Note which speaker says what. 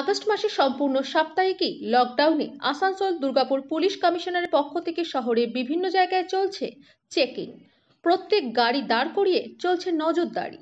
Speaker 1: August মাসে সম্পূর্ণ সাপ্তাহিকই লকডাউনে আসানসোল দুর্গাপুর পুলিশ কমিশনারের পক্ষ থেকে শহরের বিভিন্ন জায়গায় চলছে চেকিং প্রত্যেক গাড়ি দাঁড় করিয়ে চলছে নজরদারি